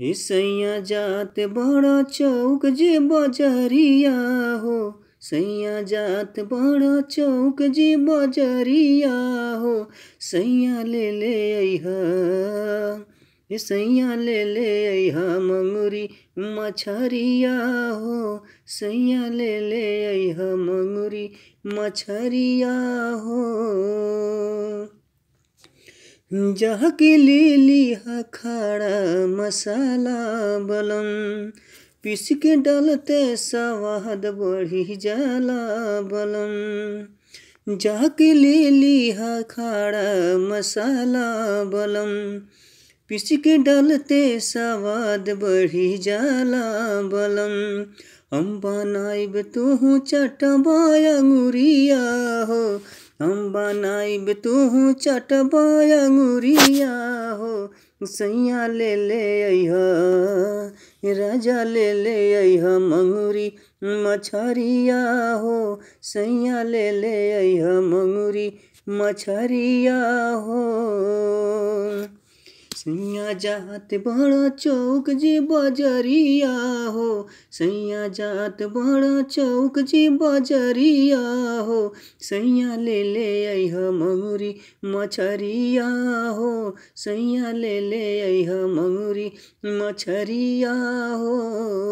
सैया जात बड़ा चौक जे बजरिया हो सैया जात बड़ा चौक जे बजरिया हो सैया ले ले हे सैया ले ले अहा मंगुरी मछरिया हो सैया ले ले अहा मंगुरी मछरिया हो जाके ले लिया खड़ा मसाला बलम पीस के डालते स्वाद बढ़ी जाला बलम जाके ले लिया खड़ा मसाला बलम पीस के डालते स्वाद बढ़ी जाला बलम हम बनाइब तुह तो चटबा अंगुरिया हो हम बनाइब तुह चटब अंगुरिया हो सैया ले ले राजा ले ले मंगूरी मछरिया हो सैया ले ले मंगूरी मछरिया हो सैया जात बड़ा चौक जी बजरिया हो सैया जात बड़ा चौक जी बजरिया हो सैया ले ले अह मंगूरी मछरिया हो सैया ले ले अह मंगूरी मछरिया हो